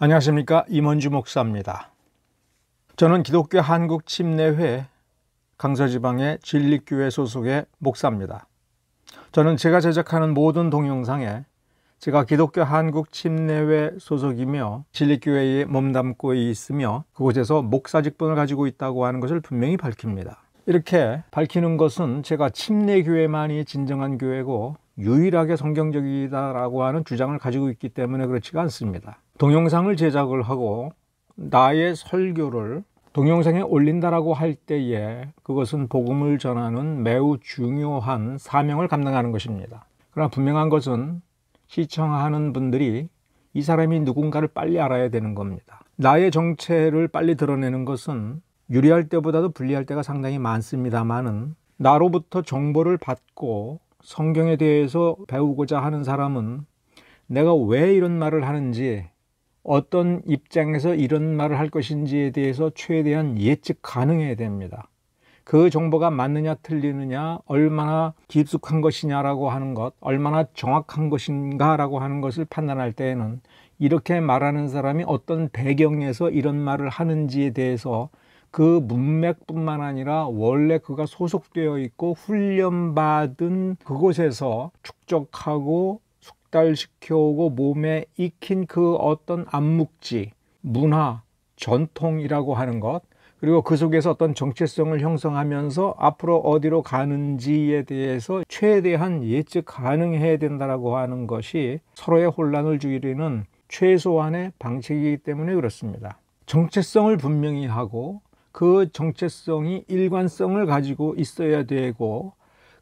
안녕하십니까 임원주 목사입니다 저는 기독교 한국침례회 강서지방의 진리교회 소속의 목사입니다 저는 제가 제작하는 모든 동영상에 제가 기독교 한국침례회 소속이며 진리교회에 몸담고 있으며 그곳에서 목사 직분을 가지고 있다고 하는 것을 분명히 밝힙니다 이렇게 밝히는 것은 제가 침례교회만이 진정한 교회고 유일하게 성경적이다라고 하는 주장을 가지고 있기 때문에 그렇지가 않습니다 동영상을 제작을 하고 나의 설교를 동영상에 올린다라고 할 때에 그것은 복음을 전하는 매우 중요한 사명을 감당하는 것입니다. 그러나 분명한 것은 시청하는 분들이 이 사람이 누군가를 빨리 알아야 되는 겁니다. 나의 정체를 빨리 드러내는 것은 유리할 때보다도 불리할 때가 상당히 많습니다만은 나로부터 정보를 받고 성경에 대해서 배우고자 하는 사람은 내가 왜 이런 말을 하는지 어떤 입장에서 이런 말을 할 것인지에 대해서 최대한 예측 가능해야 됩니다. 그 정보가 맞느냐 틀리느냐 얼마나 깊숙한 것이냐라고 하는 것 얼마나 정확한 것인가라고 하는 것을 판단할 때에는 이렇게 말하는 사람이 어떤 배경에서 이런 말을 하는지에 대해서 그 문맥뿐만 아니라 원래 그가 소속되어 있고 훈련받은 그곳에서 축적하고 발달시켜오고 몸에 익힌 그 어떤 암묵지, 문화, 전통이라고 하는 것, 그리고 그 속에서 어떤 정체성을 형성하면서 앞으로 어디로 가는지에 대해서 최대한 예측 가능해야 된다라고 하는 것이 서로의 혼란을 줄이는 최소한의 방책이기 때문에 그렇습니다. 정체성을 분명히 하고 그 정체성이 일관성을 가지고 있어야 되고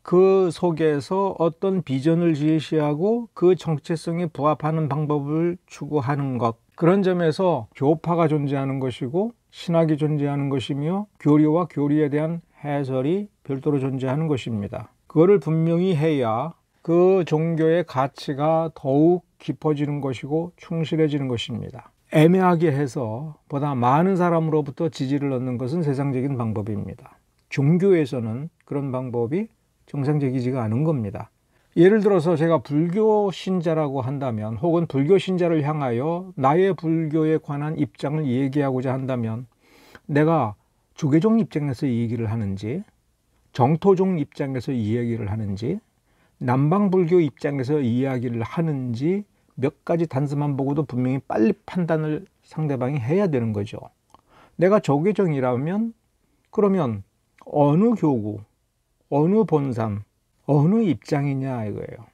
그 속에서 어떤 비전을 제시하고 그 정체성에 부합하는 방법을 추구하는 것. 그런 점에서 교파가 존재하는 것이고 신학이 존재하는 것이며 교리와 교리에 대한 해설이 별도로 존재하는 것입니다. 그거를 분명히 해야 그 종교의 가치가 더욱 깊어지는 것이고 충실해지는 것입니다. 애매하게 해서 보다 많은 사람으로부터 지지를 얻는 것은 세상적인 방법입니다. 종교에서는 그런 방법이 정상적이지가 않은 겁니다. 예를 들어서 제가 불교 신자라고 한다면 혹은 불교 신자를 향하여 나의 불교에 관한 입장을 얘기하고자 한다면 내가 조계종 입장에서 이 얘기를 하는지 정토종 입장에서 이야기를 하는지 남방불교 입장에서 이야기를 하는지 몇 가지 단서만 보고도 분명히 빨리 판단을 상대방이 해야 되는 거죠. 내가 조계종이라면 그러면 어느 교구 어느 본삼, 어느 입장이냐 이거예요.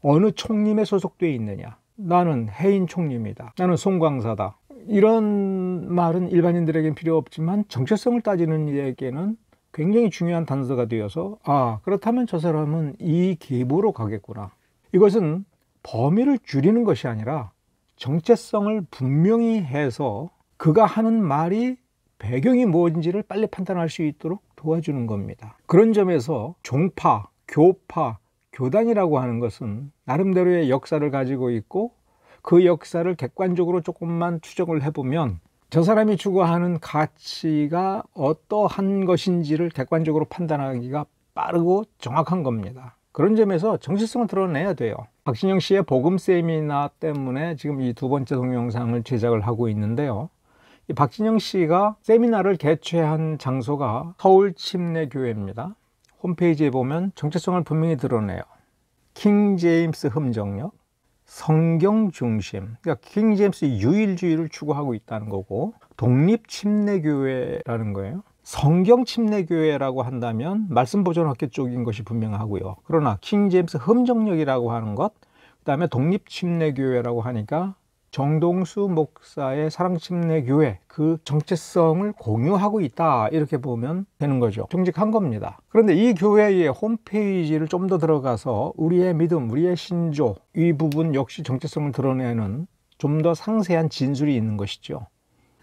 어느 총림에 소속되어 있느냐. 나는 해인 총림이다. 나는 송광사다. 이런 말은 일반인들에겐 필요 없지만 정체성을 따지는 이에게는 굉장히 중요한 단서가 되어서 아 그렇다면 저 사람은 이 계보로 가겠구나. 이것은 범위를 줄이는 것이 아니라 정체성을 분명히 해서 그가 하는 말이 배경이 무엇인지를 빨리 판단할 수 있도록 도와주는 겁니다. 그런 점에서 종파, 교파, 교단이라고 하는 것은 나름대로의 역사를 가지고 있고 그 역사를 객관적으로 조금만 추적을 해보면 저 사람이 추구하는 가치가 어떠한 것인지를 객관적으로 판단하기가 빠르고 정확한 겁니다. 그런 점에서 정체성을 드러내야 돼요. 박신영 씨의 복음 세미나 때문에 지금 이 두 번째 동영상을 제작을 하고 있는데요. 박진영 씨가 세미나를 개최한 장소가 서울 침례교회입니다. 홈페이지에 보면 정체성을 분명히 드러내요. 킹 제임스 흠정역 성경 중심, 그러니까 킹 제임스 유일주의를 추구하고 있다는 거고 독립 침례교회라는 거예요. 성경 침례교회라고 한다면 말씀 보존학교 쪽인 것이 분명하고요. 그러나 킹 제임스 흠정역이라고 하는 것, 그다음에 독립 침례교회라고 하니까 정동수 목사의 사랑침례 교회 그 정체성을 공유하고 있다 이렇게 보면 되는 거죠 정직한 겁니다 그런데 이 교회의 홈페이지를 좀 더 들어가서 우리의 믿음 우리의 신조 이 부분 역시 정체성을 드러내는 좀 더 상세한 진술이 있는 것이죠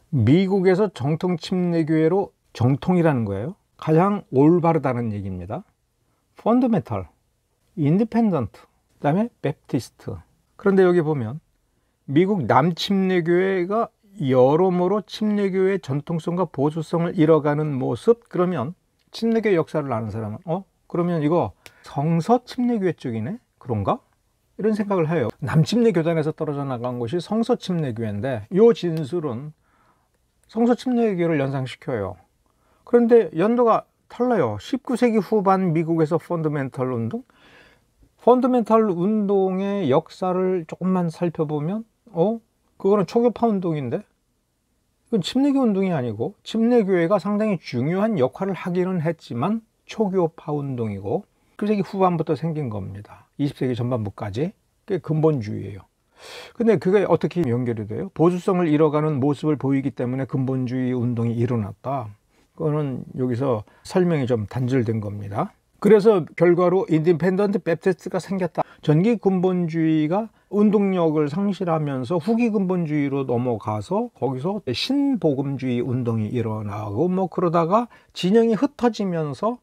미국에서 정통 침례 교회로 정통이라는 거예요 가장 올바르다는 얘기입니다 펀드메탈 인디펜던트 그다음에 베프티스트 그런데 여기 보면 미국 남침례교회가 여러모로 침례교의 회 전통성과 보수성을 잃어가는 모습 그러면 침례교 역사를 아는 사람은 어 그러면 이거 성서 침례교회 쪽이네 그런가 이런 생각을 해요 남침례교단에서 떨어져 나간 것이 성서 침례교회인데 요 진술은 성서 침례교를 연상시켜요 그런데 연도가 달라요 19세기 후반 미국에서 펀드멘털 운동 펀드멘탈 운동의 역사를 조금만 살펴보면 어? 그거는 초교파 운동인데? 이건 침례교 운동이 아니고 침례교회가 상당히 중요한 역할을 하기는 했지만 초교파 운동이고 19세기 후반부터 생긴 겁니다. 20세기 전반부까지 그게 근본주의예요. 근데 그게 어떻게 연결이 돼요? 보수성을 잃어가는 모습을 보이기 때문에 근본주의 운동이 일어났다. 그거는 여기서 설명이 좀 단절된 겁니다. 그래서 결과로 인디펜던트 베프테스트가 생겼다. 전기 근본주의가 운동력을 상실하면서 후기 근본주의로 넘어가서 거기서 신복음주의 운동이 일어나고 뭐 그러다가 진영이 흩어지면서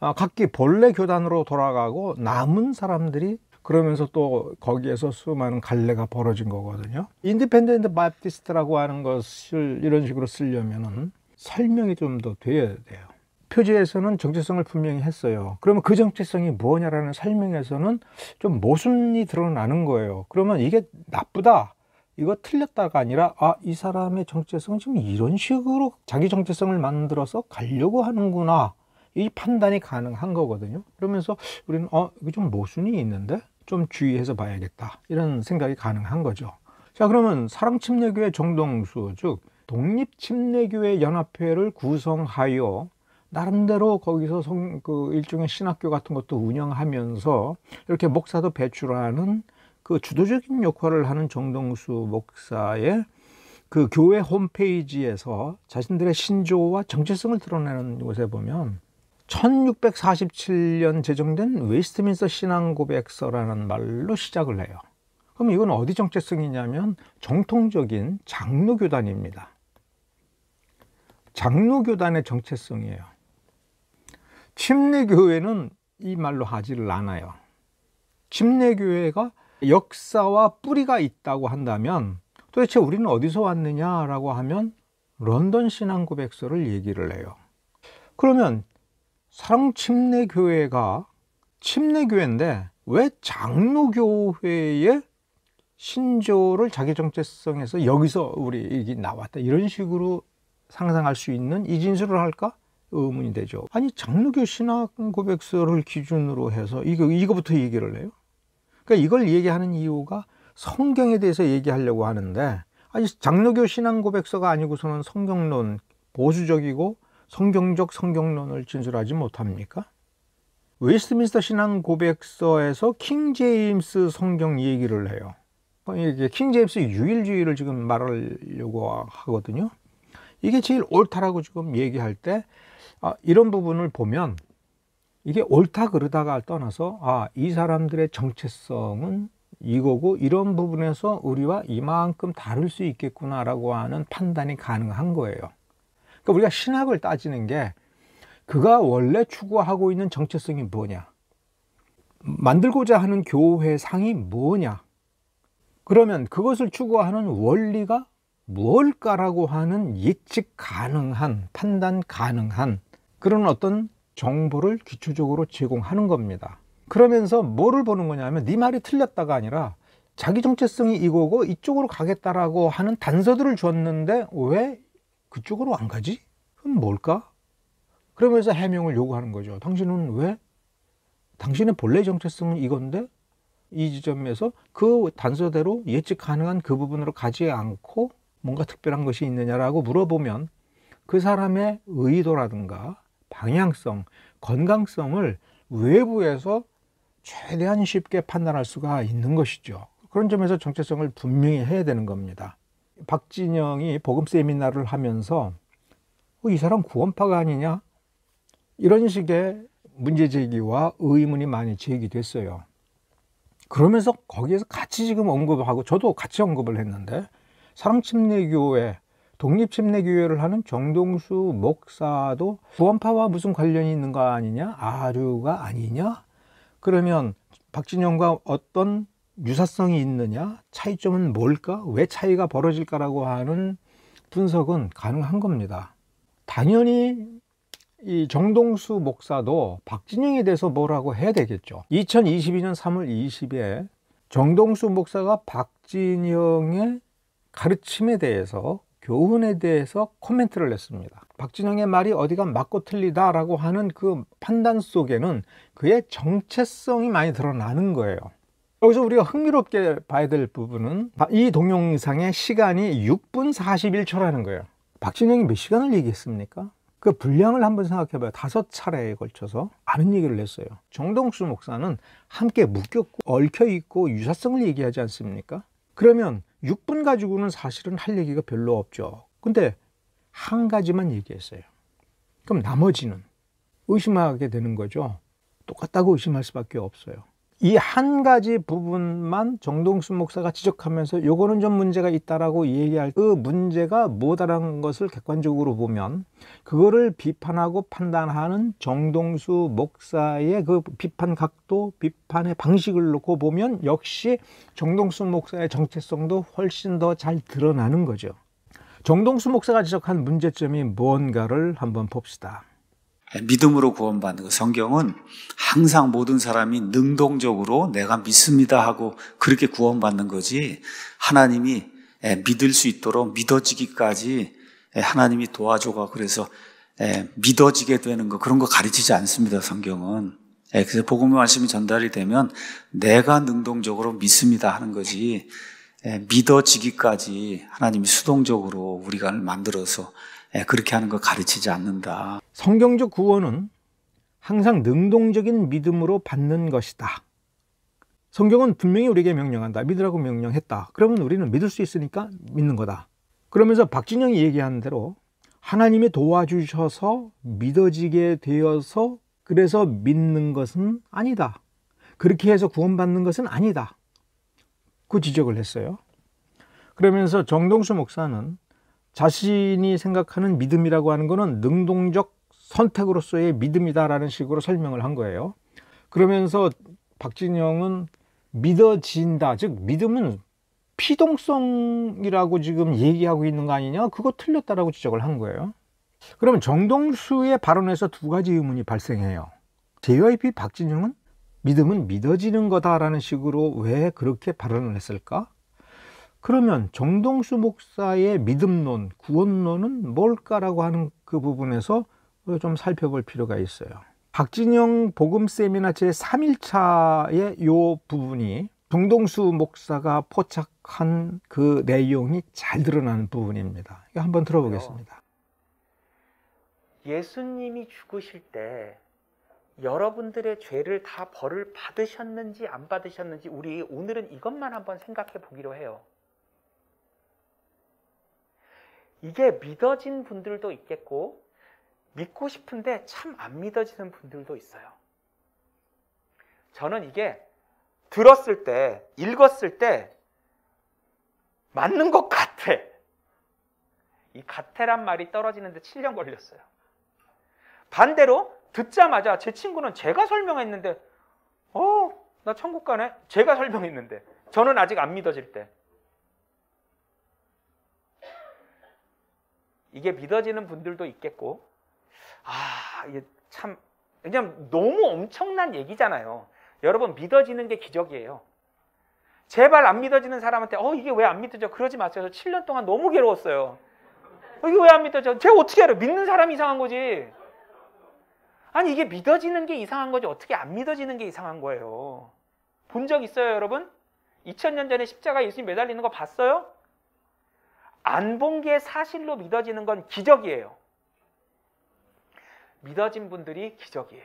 아, 각기 본래 교단으로 돌아가고 남은 사람들이 그러면서 또 거기에서 수많은 갈래가 벌어진 거거든요. 인디펜던트 바티스트라고 하는 것을 이런 식으로 쓰려면은 설명이 좀 더 돼야 돼요. 표지에서는 정체성을 분명히 했어요. 그러면 그 정체성이 뭐냐라는 설명에서는 좀 모순이 드러나는 거예요. 그러면 이게 나쁘다. 이거 틀렸다가 아니라 아이 사람의 정체성은 지금 이런 식으로 자기 정체성을 만들어서 가려고 하는구나 이 판단이 가능한 거거든요 그러면서 우리는 어 이게 좀 모순이 있는데 좀 주의해서 봐야겠다 이런 생각이 가능한 거죠 자 그러면 사랑침례교회 정동수 즉 독립침례교회 연합회를 구성하여 나름대로 거기서 성, 그 일종의 신학교 같은 것도 운영하면서 이렇게 목사도 배출하는 그 주도적인 역할을 하는 정동수 목사의 그 교회 홈페이지에서 자신들의 신조와 정체성을 드러내는 곳에 보면 1647년 제정된 웨스트민스 신앙고백서라는 말로 시작을 해요. 그럼 이건 어디 정체성이냐면 정통적인 장로교단입니다. 장로교단의 정체성이에요. 침례교회는 이 말로 하지를 않아요. 침례교회가 역사와 뿌리가 있다고 한다면 도대체 우리는 어디서 왔느냐라고 하면 런던 신앙 고백서를 얘기를 해요. 그러면 사랑 침례교회가 침례교회인데 왜 장로교회의 신조를 자기 정체성에서 여기서 우리 나왔다 이런 식으로 상상할 수 있는 이 진술을 할까? 의문이 되죠. 아니 장르교 신학 고백서를 기준으로 해서 이거 이거부터 얘기를 해요. 그러니까 이걸 얘기하는 이유가 성경에 대해서 얘기하려고 하는데 아니 장르교 신앙 고백서가 아니고서는 성경론 보수적이고 성경적 성경론을 진술하지 못합니까? 웨스트민스터 신앙 고백서에서 킹 제임스 성경 얘기를 해요. 어, 킹 제임스 유일주의를 지금 말하려고 하거든요. 이게 제일 옳다라고 지금 얘기할 때 아, 이런 부분을 보면 이게 옳다 그르다가 떠나서 아, 이 사람들의 정체성은 이거고 이런 부분에서 우리와 이만큼 다를 수 있겠구나라고 하는 판단이 가능한 거예요. 그러니까 우리가 신학을 따지는 게 그가 원래 추구하고 있는 정체성이 뭐냐? 만들고자 하는 교회상이 뭐냐? 그러면 그것을 추구하는 원리가 뭘까라고 하는 예측 가능한, 판단 가능한 그런 어떤 정보를 기초적으로 제공하는 겁니다. 그러면서 뭐를 보는 거냐면 네 말이 틀렸다가 아니라 자기 정체성이 이거고 이쪽으로 가겠다라고 하는 단서들을 줬는데 왜 그쪽으로 안 가지? 그럼 뭘까? 그러면서 해명을 요구하는 거죠. 당신은 왜? 당신의 본래 정체성은 이건데 이 지점에서 그 단서대로 예측 가능한 그 부분으로 가지 않고 뭔가 특별한 것이 있느냐라고 물어보면 그 사람의 의도라든가 방향성, 건강성을 외부에서 최대한 쉽게 판단할 수가 있는 것이죠. 그런 점에서 정체성을 분명히 해야 되는 겁니다. 박진영이 복음 세미나를 하면서 어, 이 사람 구원파가 아니냐? 이런 식의 문제 제기와 의문이 많이 제기됐어요. 그러면서 거기에서 같이 지금 언급하고 저도 같이 언급을 했는데 사람 침례교회 독립침례교회를 하는 정동수 목사도 구원파와 무슨 관련이 있는거 아니냐? 아류가 아니냐? 그러면 박진영과 어떤 유사성이 있느냐? 차이점은 뭘까? 왜 차이가 벌어질까라고 하는 분석은 가능한 겁니다. 당연히 이 정동수 목사도 박진영에 대해서 뭐라고 해야 되겠죠. 2022년 3월 20일에 정동수 목사가 박진영의 가르침에 대해서 교훈에 대해서 코멘트를 냈습니다. 박진영의 말이 어디가 맞고 틀리다라고 하는 그 판단 속에는 그의 정체성이 많이 드러나는 거예요. 여기서 우리가 흥미롭게 봐야 될 부분은 이 동영상의 시간이 6분 41초라는 거예요. 박진영이 몇 시간을 얘기했습니까? 그 분량을 한번 생각해 봐요. 다섯 차례에 걸쳐서 아는 얘기를 했어요. 정동수 목사는 함께 묶였고 얽혀 있고 유사성을 얘기하지 않습니까? 그러면 6분 가지고는 사실은 할 얘기가 별로 없죠. 근데 한 가지만 얘기했어요. 그럼 나머지는 의심하게 되는 거죠. 똑같다고 의심할 수밖에 없어요. 이한 가지 부분만 정동순 목사가 지적하면서 요거는 좀 문제가 있다라고 얘기할 그 문제가 뭐다라는 것을 객관적으로 보면 그거를 비판하고 판단하는 정동수 목사의 그 비판 각도, 비판의 방식을 놓고 보면 역시 정동수 목사의 정체성도 훨씬 더 잘 드러나는 거죠. 정동수 목사가 지적한 문제점이 무언가를 한번 봅시다. 믿음으로 구원받는 거. 그 성경은 항상 모든 사람이 능동적으로 내가 믿습니다 하고 그렇게 구원받는 거지. 하나님이 믿을 수 있도록 믿어지기까지 하나님이 도와줘가 그래서 믿어지게 되는 거 그런 거 가르치지 않습니다. 성경은. 그래서 복음의 말씀이 전달이 되면 내가 능동적으로 믿습니다 하는 거지. 믿어지기까지 하나님이 수동적으로 우리가 만들어서 그렇게 하는 거 가르치지 않는다. 성경적 구원은 항상 능동적인 믿음으로 받는 것이다. 성경은 분명히 우리에게 명령한다. 믿으라고 명령했다. 그러면 우리는 믿을 수 있으니까 믿는 거다. 그러면서 박진영이 얘기한 대로 하나님이 도와주셔서 믿어지게 되어서 그래서 믿는 것은 아니다. 그렇게 해서 구원받는 것은 아니다. 그 지적을 했어요. 그러면서 정동수 목사는 자신이 생각하는 믿음이라고 하는 것은 능동적 선택으로서의 믿음이다라는 식으로 설명을 한 거예요. 그러면서 박진영은 믿어진다. 즉, 믿음은 피동성이라고 지금 얘기하고 있는 거 아니냐? 그거 틀렸다라고 지적을 한 거예요. 그러면 정동수의 발언에서 두 가지 의문이 발생해요. JYP 박진영은 믿음은 믿어지는 거다라는 식으로 왜 그렇게 발언을 했을까? 그러면 정동수 목사의 믿음론, 구원론은 뭘까라고 하는 그 부분에서 어, 좀 살펴볼 필요가 있어요. 박진영 복음 세미나 제 3일차의 요 부분이 중동수 목사가 포착한 그 내용이 잘 드러나는 부분입니다. 한번 들어보겠습니다. 예수님이 죽으실 때 여러분들의 죄를 다 벌을 받으셨는지 안 받으셨는지 우리 오늘은 이것만 한번 생각해 보기로 해요. 이게 믿어진 분들도 있겠고 믿고 싶은데 참 안 믿어지는 분들도 있어요. 저는 이게 들었을 때, 읽었을 때 맞는 것 같아. 이 같애란 말이 떨어지는데 7년 걸렸어요. 반대로 듣자마자 제 친구는 제가 설명했는데, 어, 나 천국 가네? 제가 설명했는데. 저는 아직 안 믿어질 때. 이게 믿어지는 분들도 있겠고, 아, 이게 참, 왜냐면 너무 엄청난 얘기잖아요. 여러분, 믿어지는 게 기적이에요. 제발 안 믿어지는 사람한테, 어, 이게 왜 안 믿어져? 그러지 마세요. 저 7년 동안 너무 괴로웠어요. 어, 이게 왜 안 믿어져? 제가 어떻게 알아요? 믿는 사람이 이상한 거지. 아니, 이게 믿어지는 게 이상한 거지. 어떻게 안 믿어지는 게 이상한 거예요. 본 적 있어요, 여러분? 2000년 전에 십자가 예수님 매달리는 거 봤어요? 안 본 게 사실로 믿어지는 건 기적이에요. 믿어진 분들이 기적이에요.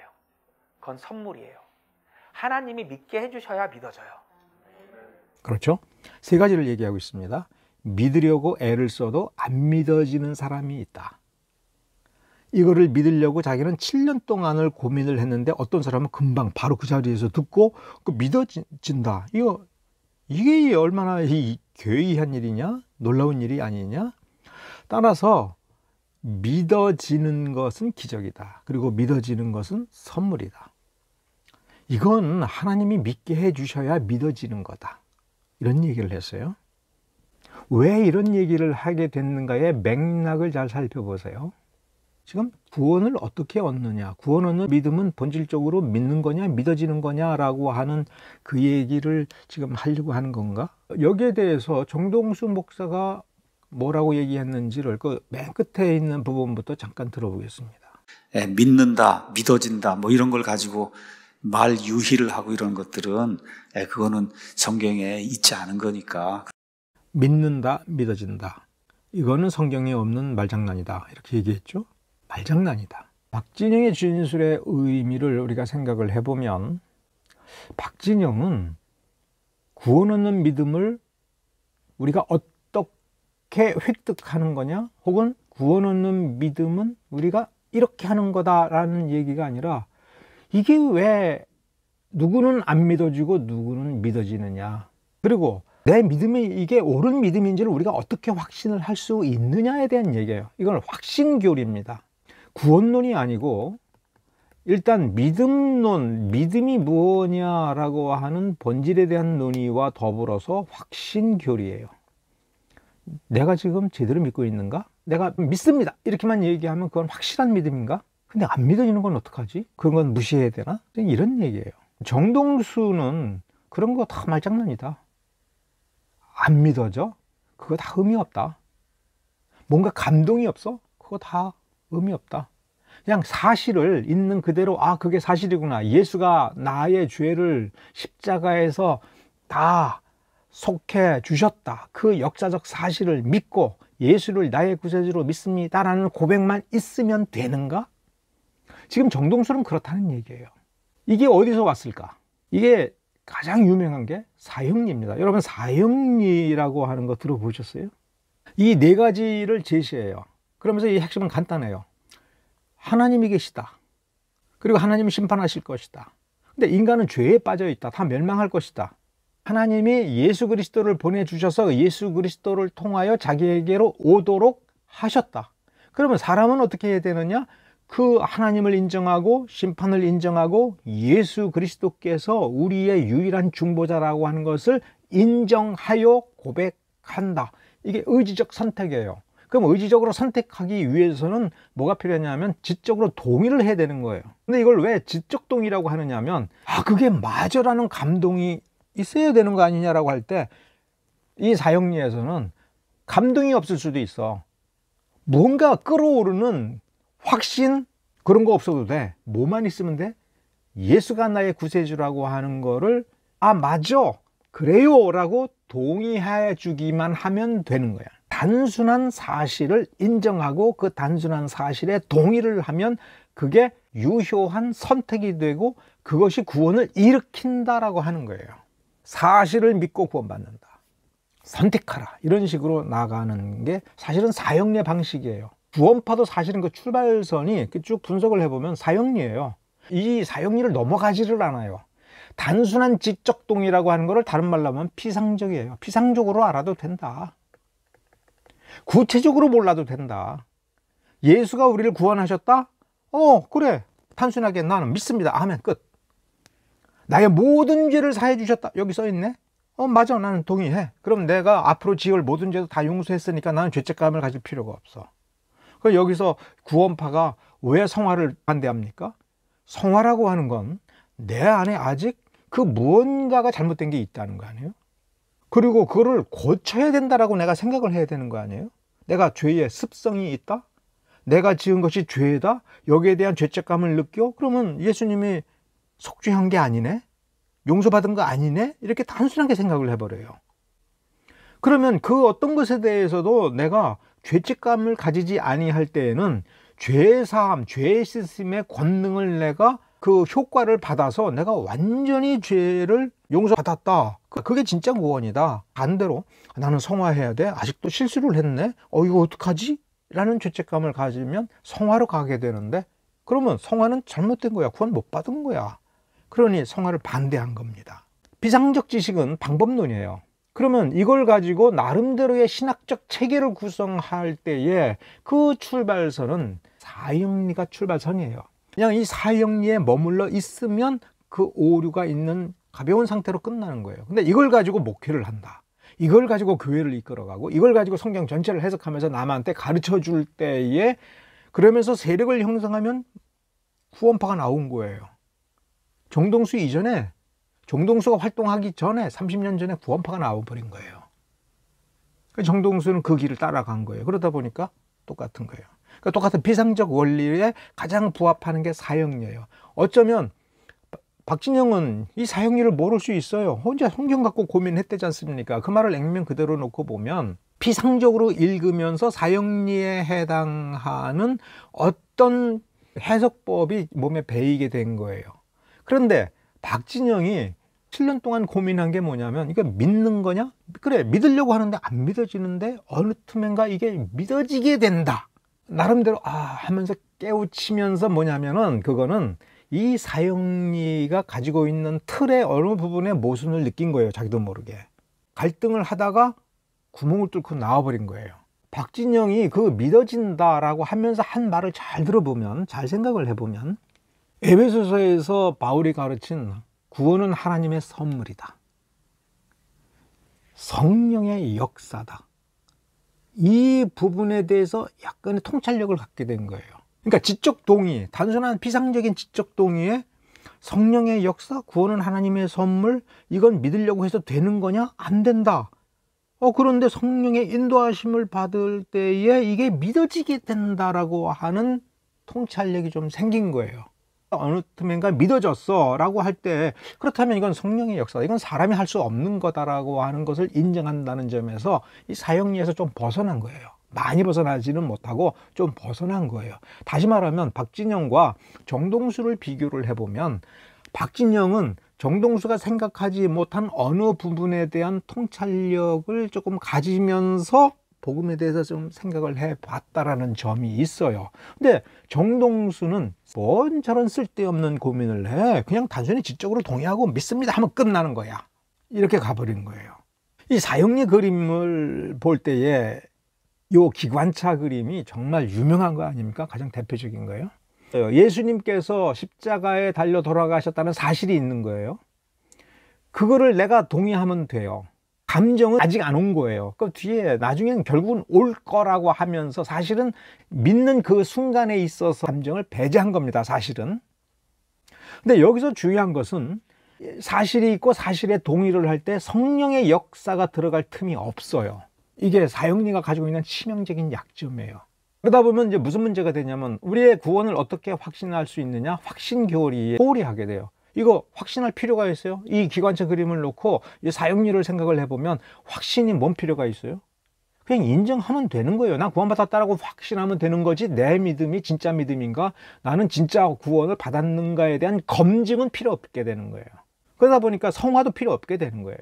그건 선물이에요. 하나님이 믿게 해주셔야 믿어져요. 그렇죠. 세 가지를 얘기하고 있습니다. 믿으려고 애를 써도 안 믿어지는 사람이 있다. 이거를 믿으려고 자기는 7년 동안을 고민을 했는데 어떤 사람은 금방 바로 그 자리에서 듣고 그 믿어진다. 이거 이게 얼마나 이 괴이한 일이냐? 놀라운 일이 아니냐? 따라서 믿어지는 것은 기적이다. 그리고 믿어지는 것은 선물이다. 이건 하나님이 믿게 해 주셔야 믿어지는 거다. 이런 얘기를 했어요. 왜 이런 얘기를 하게 됐는가의 맥락을 잘 살펴보세요. 지금 구원을 어떻게 얻느냐, 구원은 믿음은 본질적으로 믿는 거냐, 믿어지는 거냐라고 하는 그 얘기를 지금 하려고 하는 건가? 여기에 대해서 정동수 목사가 뭐라고 얘기했는지를 그 맨 끝에 있는 부분부터 잠깐 들어보겠습니다. 예, 믿는다, 믿어진다, 뭐 이런 걸 가지고 말 유희를 하고 이런 것들은 예, 그거는 성경에 있지 않은 거니까. 믿는다, 믿어진다. 이거는 성경에 없는 말장난이다. 이렇게 얘기했죠. 말장난이다. 박진영의 진술의 의미를 우리가 생각을 해보면 박진영은 구원 얻는 믿음을 우리가 어떤 이렇게 획득하는 거냐 혹은 구원 얻는 믿음은 우리가 이렇게 하는 거다라는 얘기가 아니라 이게 왜 누구는 안 믿어지고 누구는 믿어지느냐 그리고 내 믿음이 이게 옳은 믿음인지를 우리가 어떻게 확신을 할 수 있느냐에 대한 얘기예요 이건 확신교리입니다 구원론이 아니고 일단 믿음론, 믿음이 무엇이냐라고 하는 본질에 대한 논의와 더불어서 확신교리예요 내가 지금 제대로 믿고 있는가? 내가 믿습니다. 이렇게만 얘기하면 그건 확실한 믿음인가? 근데 안 믿어지는 건 어떡하지? 그런 건 무시해야 되나? 이런 얘기예요. 정동수는 그런 거 다 말장난이다. 안 믿어져? 그거 다 의미 없다. 뭔가 감동이 없어? 그거 다 의미 없다. 그냥 사실을 있는 그대로 아 그게 사실이구나 예수가 나의 죄를 십자가에서 다 속해 주셨다. 그 역사적 사실을 믿고 예수를 나의 구세주로 믿습니다라는 고백만 있으면 되는가? 지금 정동수는 그렇다는 얘기예요. 이게 어디서 왔을까? 이게 가장 유명한 게 사형리입니다. 여러분 사형리라고 하는 거 들어보셨어요? 이 네 가지를 제시해요. 그러면서 이 핵심은 간단해요. 하나님이 계시다. 그리고 하나님이 심판하실 것이다. 근데 인간은 죄에 빠져 있다. 다 멸망할 것이다. 하나님이 예수 그리스도를 보내주셔서 예수 그리스도를 통하여 자기에게로 오도록 하셨다. 그러면 사람은 어떻게 해야 되느냐? 그 하나님을 인정하고 심판을 인정하고 예수 그리스도께서 우리의 유일한 중보자라고 하는 것을 인정하여 고백한다. 이게 의지적 선택이에요. 그럼 의지적으로 선택하기 위해서는 뭐가 필요하냐면 지적으로 동의를 해야 되는 거예요. 근데 이걸 왜 지적 동의라고 하느냐면 아 그게 맞아라는 감동이 있어야 되는 거 아니냐라고 할 때 이 사형리에서는 감동이 없을 수도 있어. 뭔가 끌어오르는 확신 그런 거 없어도 돼. 뭐만 있으면 돼. 예수가 나의 구세주라고 하는 거를 아 맞아 그래요라고 동의해 주기만 하면 되는 거야. 단순한 사실을 인정하고 그 단순한 사실에 동의를 하면 그게 유효한 선택이 되고 그것이 구원을 일으킨다라고 하는 거예요. 사실을 믿고 구원받는다. 선택하라. 이런 식으로 나가는 게 사실은 사형례 방식이에요. 구원파도 사실은 그 출발선이 쭉 분석을 해보면 사형례예요이 사형리를 넘어가지를 않아요. 단순한 지적 동이라고 하는 것을 다른 말로 하면 피상적이에요. 피상적으로 알아도 된다. 구체적으로 몰라도 된다. 예수가 우리를 구원하셨다? 어, 그래. 단순하게 나는 믿습니다. 아멘. 끝. 나의 모든 죄를 사해 주셨다. 여기 써 있네. 어, 맞아. 나는 동의해. 그럼 내가 앞으로 지을 모든 죄도 다 용서했으니까 나는 죄책감을 가질 필요가 없어. 그 여기서 구원파가 왜 성화를 반대합니까? 성화라고 하는 건 내 안에 아직 그 무언가가 잘못된 게 있다는 거 아니에요? 그리고 그거를 고쳐야 된다라고 내가 생각을 해야 되는 거 아니에요? 내가 죄의 습성이 있다? 내가 지은 것이 죄다? 여기에 대한 죄책감을 느껴? 그러면 예수님이 속죄한 게 아니네? 용서받은 거 아니네? 이렇게 단순하게 생각을 해버려요. 그러면 그 어떤 것에 대해서도 내가 죄책감을 가지지 아니할 때에는 죄사함, 죄시스템의 권능을 내가 그 효과를 받아서 내가 완전히 죄를 용서받았다. 그게 진짜 구원이다. 반대로 나는 성화해야 돼. 아직도 실수를 했네. 어, 이거 어떡하지? 라는 죄책감을 가지면 성화로 가게 되는데 그러면 성화는 잘못된 거야. 구원 못 받은 거야. 그러니 성화를 반대한 겁니다. 비상적 지식은 방법론이에요. 그러면 이걸 가지고 나름대로의 신학적 체계를 구성할 때에 그 출발선은 사형리가 출발선이에요. 그냥 이 사형리에 머물러 있으면 그 오류가 있는 가벼운 상태로 끝나는 거예요. 근데 이걸 가지고 목회를 한다. 이걸 가지고 교회를 이끌어가고 이걸 가지고 성경 전체를 해석하면서 남한테 가르쳐 줄 때에 그러면서 세력을 형성하면 후원파가 나온 거예요. 정동수 이전에 정동수가 활동하기 전에 30년 전에 구원파가 나와버린 거예요. 정동수는 그, 그 길을 따라간 거예요. 그러다 보니까 똑같은 거예요. 그러니까 똑같은 비상적 원리에 가장 부합하는 게사형이에요 어쩌면 박진영은 이 사형리를 모를 수 있어요. 혼자 성경 갖고 고민했대지 않습니까? 그 말을 액면 그대로 놓고 보면 피상적으로 읽으면서 사형리에 해당하는 어떤 해석법이 몸에 배이게 된 거예요. 그런데 박진영이 7년 동안 고민한 게 뭐냐면 이거 믿는 거냐? 그래 믿으려고 하는데 안 믿어지는데 어느 틈엔가 이게 믿어지게 된다. 나름대로 아 하면서 깨우치면서 뭐냐면은 그거는 이 사형리가 가지고 있는 틀의 어느 부분에 모순을 느낀 거예요. 자기도 모르게. 갈등을 하다가 구멍을 뚫고 나와버린 거예요. 박진영이 그 믿어진다라고 하면서 한 말을 잘 들어보면, 잘 생각을 해보면, 에베소서에서 바울이 가르친 구원은 하나님의 선물이다. 성령의 역사다. 이 부분에 대해서 약간의 통찰력을 갖게 된 거예요. 그러니까 지적 동의, 단순한 피상적인 지적 동의에 성령의 역사, 구원은 하나님의 선물, 이건 믿으려고 해서 되는 거냐? 안 된다. 어, 그런데 성령의 인도하심을 받을 때에 이게 믿어지게 된다라고 하는 통찰력이 좀 생긴 거예요. 어느 틈인가 믿어졌어 라고 할 때 그렇다면 이건 성령의 역사다 이건 사람이 할 수 없는 거다라고 하는 것을 인정한다는 점에서 이 사형리에서 좀 벗어난 거예요 많이 벗어나지는 못하고 좀 벗어난 거예요 다시 말하면 박진영과 정동수를 비교를 해보면 박진영은 정동수가 생각하지 못한 어느 부분에 대한 통찰력을 조금 가지면서 복음에 대해서 좀 생각을 해봤다라는 점이 있어요. 근데 정동수는 뭔 저런 쓸데없는 고민을 해. 그냥 단순히 지적으로 동의하고 믿습니다 하면 끝나는 거야. 이렇게 가버린 거예요. 이 사형리 그림을 볼 때에 이 기관차 그림이 정말 유명한 거 아닙니까? 가장 대표적인 거예요. 예수님께서 십자가에 달려 돌아가셨다는 사실이 있는 거예요. 그거를 내가 동의하면 돼요. 감정은 아직 안 온 거예요. 그 뒤에 나중에는 결국은 올 거라고 하면서 사실은 믿는 그 순간에 있어서 감정을 배제한 겁니다. 사실은. 근데 여기서 중요한 것은 사실이 있고 사실에 동의를 할 때 성령의 역사가 들어갈 틈이 없어요. 이게 사형리가 가지고 있는 치명적인 약점이에요. 그러다 보면 이제 무슨 문제가 되냐면 우리의 구원을 어떻게 확신할 수 있느냐 확신 교리에 소홀히 하게 돼요. 이거 확신할 필요가 있어요? 이 기관차 그림을 놓고 이 사용률을 생각을 해보면 확신이 뭔 필요가 있어요? 그냥 인정하면 되는 거예요. 난 구원받았다라고 확신하면 되는 거지 내 믿음이 진짜 믿음인가? 나는 진짜 구원을 받았는가에 대한 검증은 필요 없게 되는 거예요. 그러다 보니까 성화도 필요 없게 되는 거예요.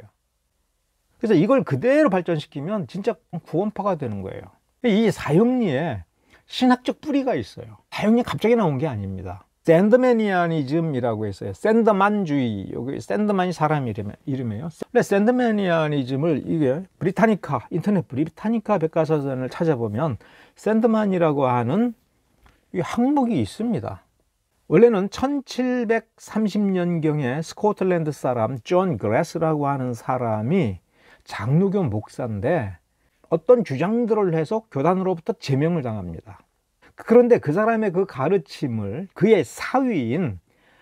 그래서 이걸 그대로 발전시키면 진짜 구원파가 되는 거예요. 이 사용리에 신학적 뿌리가 있어요. 사용리 갑자기 나온 게 아닙니다. 샌드매니아니즘이라고 했어요. 샌드만주의. 여기 샌드만이 사람 이름, 이름이에요. 근데 샌드매니아니즘을 이게 브리타니카, 인터넷 브리타니카 백과사전을 찾아보면 샌드만이라고 하는 이 항목이 있습니다. 원래는 1730년경에 스코틀랜드 사람 존 그레스라고 하는 사람이 장로교 목사인데 어떤 주장들을 해서 교단으로부터 제명을 당합니다. 그런데 그 사람의 그 가르침을 그의 사위인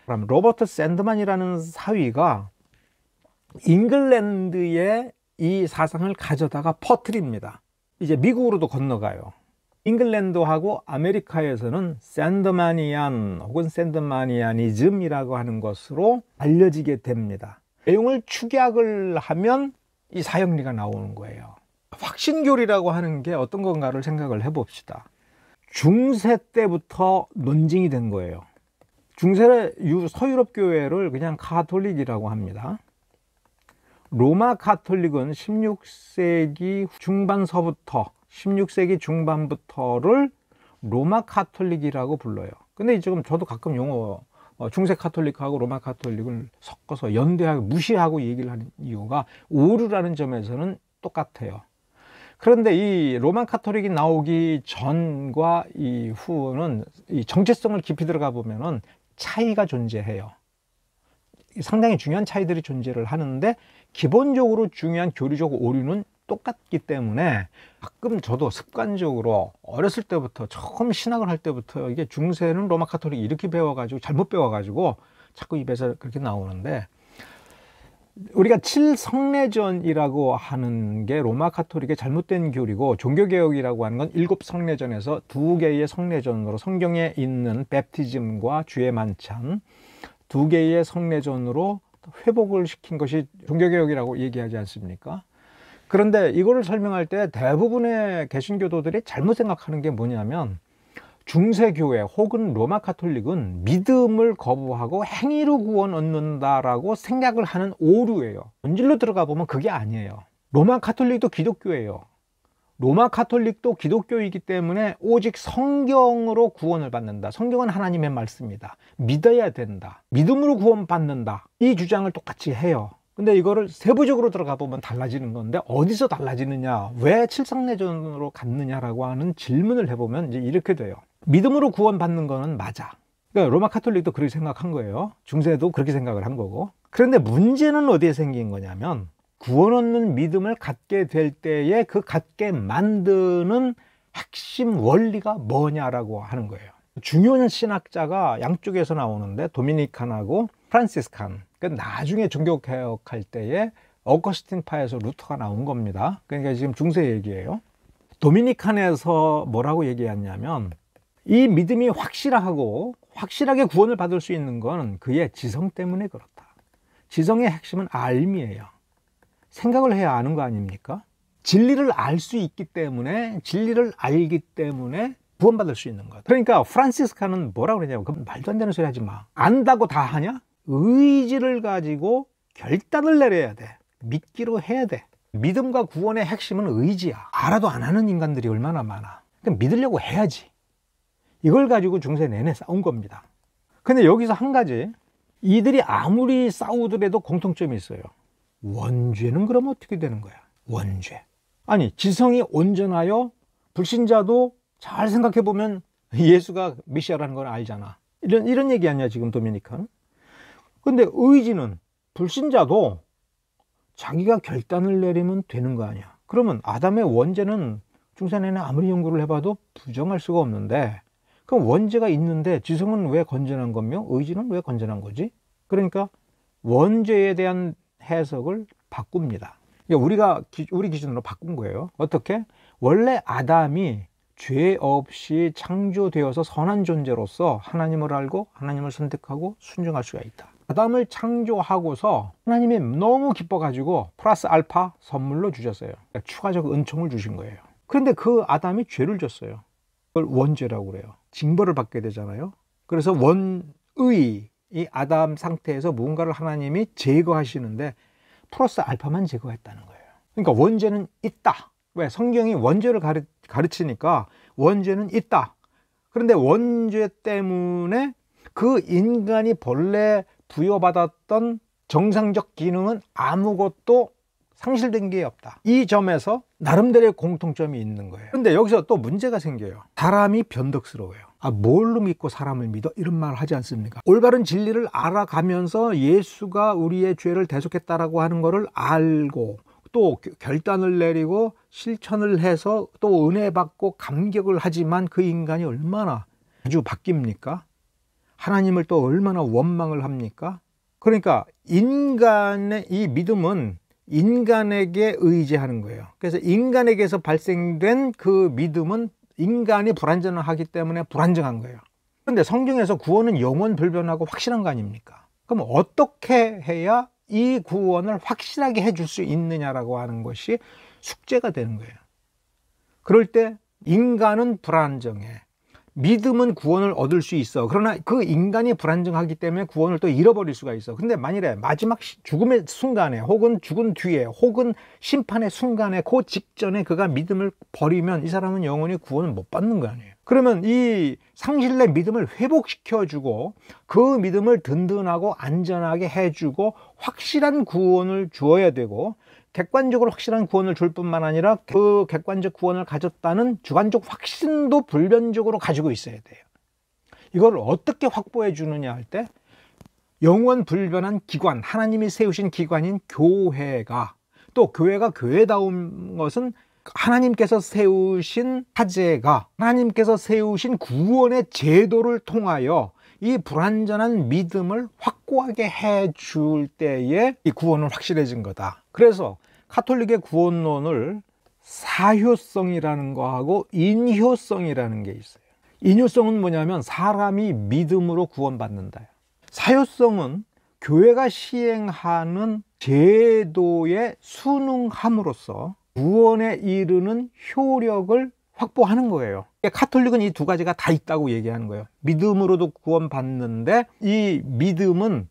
로버트 샌드만이라는 사위가 잉글랜드의 이 사상을 가져다가 퍼트립니다 이제 미국으로도 건너가요. 잉글랜드하고 아메리카에서는 샌드마니안 혹은 샌드마니안이즘이라고 하는 것으로 알려지게 됩니다. 내용을 축약을 하면 이 사형리가 나오는 거예요. 확신교리라고 하는 게 어떤 건가를 생각을 해봅시다. 중세 때부터 논쟁이 된 거예요. 중세 서유럽 교회를 그냥 가톨릭이라고 합니다. 로마 가톨릭은 16세기 중반서부터 16세기 중반부터를 로마 가톨릭이라고 불러요. 근데 지금 저도 가끔 용어 어, 중세 가톨릭하고 로마 가톨릭을 섞어서 연대하고 무시하고 얘기를 하는 이유가 오류라는 점에서는 똑같아요. 그런데 이 로만 카톨릭이 나오기 전과 이후는 이 정체성을 깊이 들어가 보면은 차이가 존재해요. 상당히 중요한 차이들이 존재를 하는데 기본적으로 중요한 교리적 오류는 똑같기 때문에 가끔 저도 습관적으로 어렸을 때부터 처음 신학을 할 때부터 이게 중세는 로마 카톨릭 이렇게 배워가지고 잘못 배워가지고 자꾸 입에서 그렇게 나오는데 우리가 칠성례전이라고 하는 게 로마 카톨릭의 잘못된 교리고 종교개혁이라고 하는 건 일곱 성례전에서 두 개의 성례전으로 성경에 있는 베티즘과 주의 만찬 두 개의 성례전으로 회복을 시킨 것이 종교개혁이라고 얘기하지 않습니까? 그런데 이거를 설명할 때 대부분의 개신교도들이 잘못 생각하는 게 뭐냐면 중세교회 혹은 로마 카톨릭은 믿음을 거부하고 행위로 구원 얻는다라고 생각을 하는 오류예요. 본질로 들어가 보면 그게 아니에요. 로마 카톨릭도 기독교예요. 로마 카톨릭도 기독교이기 때문에 오직 성경으로 구원을 받는다. 성경은 하나님의 말씀이다. 믿어야 된다. 믿음으로 구원받는다. 이 주장을 똑같이 해요. 근데 이거를 세부적으로 들어가 보면 달라지는 건데 어디서 달라지느냐 왜 칠상내전으로 갔느냐라고 하는 질문을 해보면 이제 이렇게 돼요 믿음으로 구원받는 거는 맞아. 그러니까 로마 카톨릭도 그렇게 생각한 거예요. 중세도 그렇게 생각을 한 거고. 그런데 문제는 어디에 생긴 거냐면 구원 얻는 믿음을 갖게 될 때에 그 갖게 만드는 핵심 원리가 뭐냐라고 하는 거예요. 중요한 신학자가 양쪽에서 나오는데 도미니칸하고 프란시스칸. 그러니까 나중에 종교 개혁할 때에 어거스틴파에서 루터가 나온 겁니다. 그러니까 지금 중세 얘기예요. 도미니칸에서 뭐라고 얘기했냐면 이 믿음이 확실하고 확실하게 구원을 받을 수 있는 건 그의 지성 때문에 그렇다. 지성의 핵심은 알미예요. 생각을 해야 아는 거 아닙니까? 진리를 알 수 있기 때문에 진리를 알기 때문에 구원받을 수 있는 거다. 그러니까 프란시스카는 뭐라고 그러냐면 그 말도 안 되는 소리 하지 마. 안다고 다 하냐? 의지를 가지고 결단을 내려야 돼. 믿기로 해야 돼. 믿음과 구원의 핵심은 의지야. 알아도 안 하는 인간들이 얼마나 많아. 그럼 그러니까 믿으려고 해야지. 이걸 가지고 중세 내내 싸운 겁니다. 근데 여기서 한 가지 이들이 아무리 싸우더라도 공통점이 있어요. 원죄는 그럼 어떻게 되는 거야? 원죄. 아니, 지성이 온전하여 불신자도 잘 생각해 보면 예수가 미시아라는 걸 알잖아. 이런 이런 얘기 아니야, 지금 도미니칸. 근데 의지는 불신자도 자기가 결단을 내리면 되는 거 아니야. 그러면 아담의 원죄는 중세내내 아무리 연구를 해봐도 부정할 수가 없는데 그럼 원죄가 있는데 지성은 왜 건전한 거며 의지는 왜 건전한 거지? 그러니까 원죄에 대한 해석을 바꿉니다. 그러니까 우리가 우리 기준으로 바꾼 거예요. 어떻게? 원래 아담이 죄 없이 창조되어서 선한 존재로서 하나님을 알고 하나님을 선택하고 순종할 수가 있다. 아담을 창조하고서 하나님이 너무 기뻐가지고 플러스 알파 선물로 주셨어요. 그러니까 추가적 은총을 주신 거예요. 그런데 그 아담이 죄를 졌어요. 걸 원죄라고 그래요. 징벌을 받게 되잖아요. 그래서 원의 이 아담 상태에서 뭔가를 하나님이 제거하시는데 플러스 알파만 제거했다는 거예요. 그러니까 원죄는 있다. 왜 성경이 원죄를 가르, 가르치니까 원죄는 있다. 그런데 원죄 때문에 그 인간이 본래 부여받았던 정상적 기능은 아무것도 상실된 게 없다 이 점에서 나름대로의 공통점이 있는 거예요 근데 여기서 또 문제가 생겨요 사람이 변덕스러워요 아 뭘로 믿고 사람을 믿어 이런 말을 하지 않습니까 올바른 진리를 알아가면서 예수가 우리의 죄를 대속했다라고 하는 것을 알고 또 결단을 내리고 실천을 해서 또 은혜 받고 감격을 하지만 그 인간이 얼마나 아주 바뀝니까 하나님을 또 얼마나 원망을 합니까 그러니까 인간의 이 믿음은 인간에게 의지하는 거예요. 그래서 인간에게서 발생된 그 믿음은 인간이 불안정하기 때문에 불안정한 거예요. 그런데 성경에서 구원은 영원 불변하고 확실한 거 아닙니까? 그럼 어떻게 해야 이 구원을 확실하게 해줄 수 있느냐라고 하는 것이 숙제가 되는 거예요. 그럴 때 인간은 불안정해. 믿음은 구원을 얻을 수 있어. 그러나 그 인간이 불안정하기 때문에 구원을 또 잃어버릴 수가 있어. 근데 만일에 마지막 죽음의 순간에 혹은 죽은 뒤에 혹은 심판의 순간에 그 직전에 그가 믿음을 버리면 이 사람은 영원히 구원을 못 받는 거 아니에요. 그러면 이 상실내 믿음을 회복시켜주고 그 믿음을 든든하고 안전하게 해주고 확실한 구원을 주어야 되고 객관적으로 확실한 구원을 줄 뿐만 아니라 그 객관적 구원을 가졌다는 주관적 확신도 불변적으로 가지고 있어야 돼요. 이걸 어떻게 확보해 주느냐 할 때 영원 불변한 기관, 하나님이 세우신 기관인 교회가 또 교회가 교회다운 것은 하나님께서 세우신 사제가 하나님께서 세우신 구원의 제도를 통하여 이 불완전한 믿음을 확고하게 해줄 때에 이 구원은 확실해진 거다. 그래서 카톨릭의 구원론을 사효성이라는 거하고 인효성이라는 게 있어요. 인효성은 뭐냐면 사람이 믿음으로 구원받는다. 사효성은 교회가 시행하는 제도에 순응함으로써 구원에 이르는 효력을 확보하는 거예요. 그러니까 카톨릭은 이 두 가지가 다 있다고 얘기하는 거예요. 믿음으로도 구원받는데 이 믿음은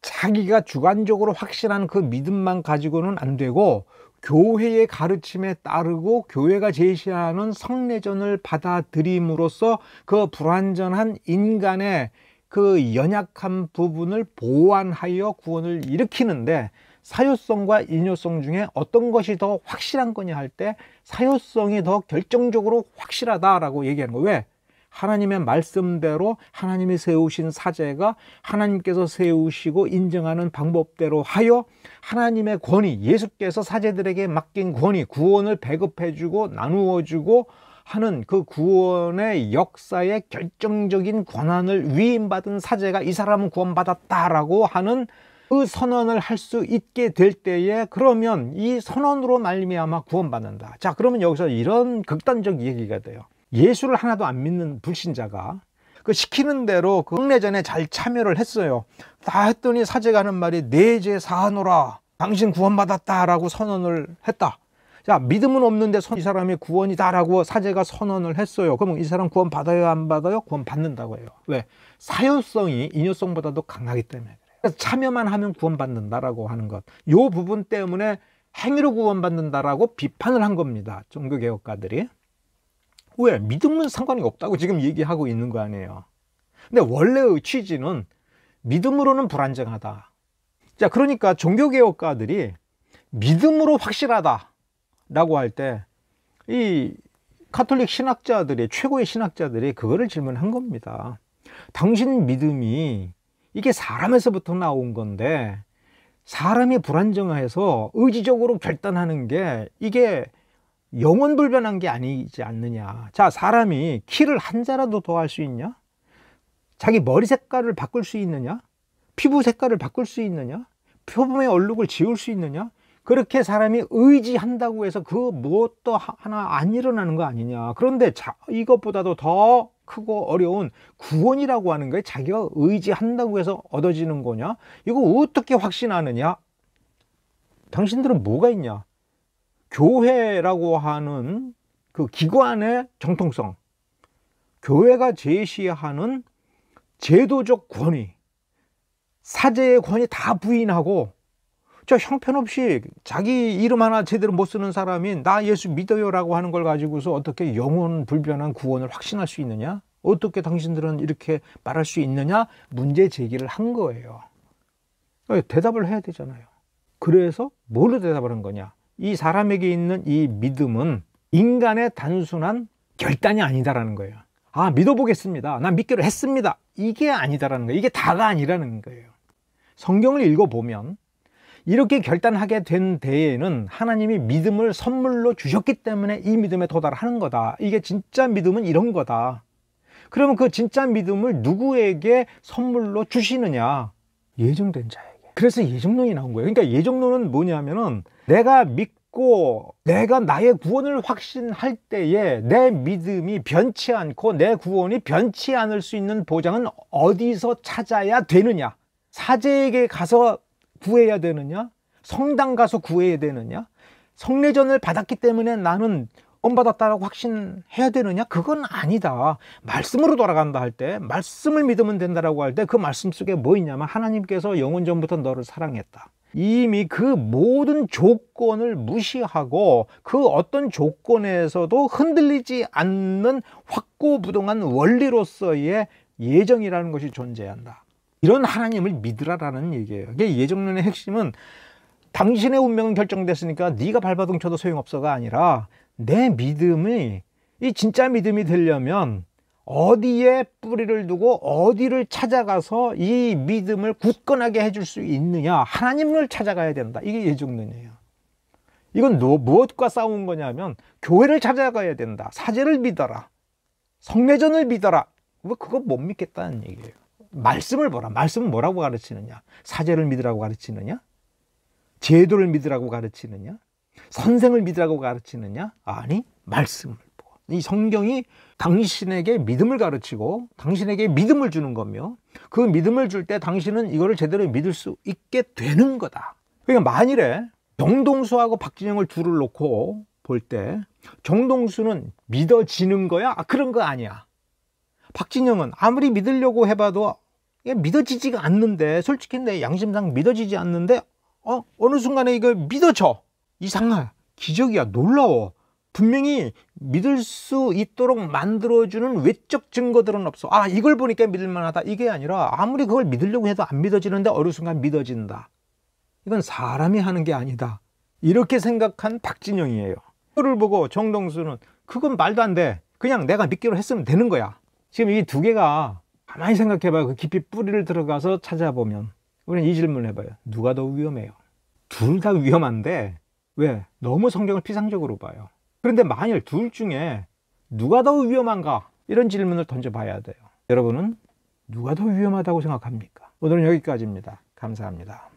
자기가 주관적으로 확신한 그 믿음만 가지고는 안 되고 교회의 가르침에 따르고 교회가 제시하는 성례전을 받아들임으로써 그 불완전한 인간의 그 연약한 부분을 보완하여 구원을 일으키는데 사유성과 인효성 중에 어떤 것이 더 확실한 거냐 할 때사유성이더 결정적으로 확실하다라고 얘기하는 거. 왜? 하나님의 말씀대로 하나님이 세우신 사제가 하나님께서 세우시고 인정하는 방법대로 하여 하나님의 권위, 예수께서 사제들에게 맡긴 권위, 구원을 배급해주고 나누어주고 하는 그 구원의 역사의 결정적인 권한을 위임받은 사제가 이 사람은 구원받았다라고 하는 그 선언을 할 수 있게 될 때에 그러면 이 선언으로 말미암아 구원받는다. 자, 그러면 여기서 이런 극단적 얘기가 돼요. 예수를 하나도 안 믿는 불신자가 그 시키는 대로 그흥내전에잘 참여를 했어요. 다 했더니 사제가 하는 말이 내죄 사하노라. 당신 구원받았다라고 선언을 했다. 자, 믿음은 없는데 이 사람이 구원이다라고 사제가 선언을 했어요. 그러면 이 사람 구원 받아요, 안 받아요? 구원 받는다고 해요. 왜? 사유성이 인효성보다도 강하기 때문에. 그래서 그러니까 참여만 하면 구원받는다라고 하는 것. 이 부분 때문에 행위로 구원받는다라고 비판을 한 겁니다. 종교개혁가들이. 왜? 믿음은 상관이 없다고 지금 얘기하고 있는 거 아니에요. 근데 원래의 취지는 믿음으로는 불안정하다. 자, 그러니까 종교개혁가들이 믿음으로 확실하다라고 할 때이 카톨릭 신학자들이 최고의 신학자들이 그거를 질문한 겁니다. 당신 믿음이 이게 사람에서부터 나온 건데 사람이 불안정해서 의지적으로 결단하는 게 이게 영원 불변한 게 아니지 않느냐. 자, 사람이 키를 한 자라도 더 할 수 있냐? 자기 머리 색깔을 바꿀 수 있느냐? 피부 색깔을 바꿀 수 있느냐? 표범의 얼룩을 지울 수 있느냐? 그렇게 사람이 의지한다고 해서 그 무엇도 하나 안 일어나는 거 아니냐. 그런데 자, 이것보다도 더 크고 어려운 구원이라고 하는 거에 자기가 의지한다고 해서 얻어지는 거냐? 이거 어떻게 확신하느냐? 당신들은 뭐가 있냐? 교회라고 하는 그 기관의 정통성, 교회가 제시하는 제도적 권위, 사제의 권위 다 부인하고 저 형편없이 자기 이름 하나 제대로 못 쓰는 사람이 나 예수 믿어요라고 하는 걸 가지고서 어떻게 영혼 불변한 구원을 확신할 수 있느냐? 어떻게 당신들은 이렇게 말할 수 있느냐? 문제 제기를 한 거예요. 예, 대답을 해야 되잖아요. 그래서 뭘로 대답을 한 거냐? 이 사람에게 있는 이 믿음은 인간의 단순한 결단이 아니다라는 거예요. 아, 믿어보겠습니다. 난 믿기로 했습니다. 이게 아니다라는 거예요. 이게 다가 아니라는 거예요. 성경을 읽어보면 이렇게 결단하게 된 데에는 하나님이 믿음을 선물로 주셨기 때문에 이 믿음에 도달하는 거다. 이게 진짜 믿음은 이런 거다. 그러면 그 진짜 믿음을 누구에게 선물로 주시느냐? 예정된 자에게. 그래서 예정론이 나온 거예요. 그러니까 예정론은 뭐냐면은 내가 믿고 내가 나의 구원을 확신할 때에 내 믿음이 변치 않고 내 구원이 변치 않을 수 있는 보장은 어디서 찾아야 되느냐? 사제에게 가서 구해야 되느냐? 성당 가서 구해야 되느냐? 성례전을 받았기 때문에 나는 받았다라고 확신해야 되느냐? 그건 아니다. 말씀으로 돌아간다 할 때, 말씀을 믿으면 된다라고 할 때 그 말씀 속에 뭐 있냐면 하나님께서 영원 전부터 너를 사랑했다. 이미 그 모든 조건을 무시하고 그 어떤 조건에서도 흔들리지 않는 확고부동한 원리로서의 예정이라는 것이 존재한다. 이런 하나님을 믿으라라는 얘기예요. 이게 예정론의 핵심은 당신의 운명은 결정됐으니까 네가 발버둥 쳐도 소용없어가 아니라 내 믿음이 이 진짜 믿음이 되려면 어디에 뿌리를 두고 어디를 찾아가서 이 믿음을 굳건하게 해줄 수 있느냐 하나님을 찾아가야 된다 이게 예정론이에요 이건 노, 무엇과 싸운 거냐면 교회를 찾아가야 된다 사제를 믿어라 성례전을 믿어라 왜 뭐 그거 못 믿겠다는 얘기예요 말씀을 보라. 말씀은 뭐라고 가르치느냐? 사제를 믿으라고 가르치느냐? 제도를 믿으라고 가르치느냐? 선생을 믿으라고 가르치느냐? 아니, 말씀을 보라. 뭐. 이 성경이 당신에게 믿음을 가르치고 당신에게 믿음을 주는 거며 그 믿음을 줄 때 당신은 이거를 제대로 믿을 수 있게 되는 거다. 그러니까 만일에 정동수하고 박진영을 둘을 놓고 볼 때 정동수는 믿어지는 거야? 아, 그런 거 아니야. 박진영은 아무리 믿으려고 해봐도 이게 예, 믿어지지가 않는데 솔직히 내 양심상 믿어지지 않는데 어 어느 순간에 이거 믿어져 이상하 기적이야 놀라워 분명히 믿을 수 있도록 만들어주는 외적 증거들은 없어 아 이걸 보니까 믿을만하다 이게 아니라 아무리 그걸 믿으려고 해도 안 믿어지는데 어느 순간 믿어진다 이건 사람이 하는 게 아니다 이렇게 생각한 박진영이에요 그거를 보고 정동수는 그건 말도 안 돼 그냥 내가 믿기로 했으면 되는 거야 지금 이 두 개가 가만히 생각해봐요. 그 깊이 뿌리를 들어가서 찾아보면 우리는 이 질문을 해봐요. 누가 더 위험해요? 둘 다 위험한데 왜? 너무 성경을 피상적으로 봐요. 그런데 만일 둘 중에 누가 더 위험한가? 이런 질문을 던져봐야 돼요. 여러분은 누가 더 위험하다고 생각합니까? 오늘은 여기까지입니다. 감사합니다.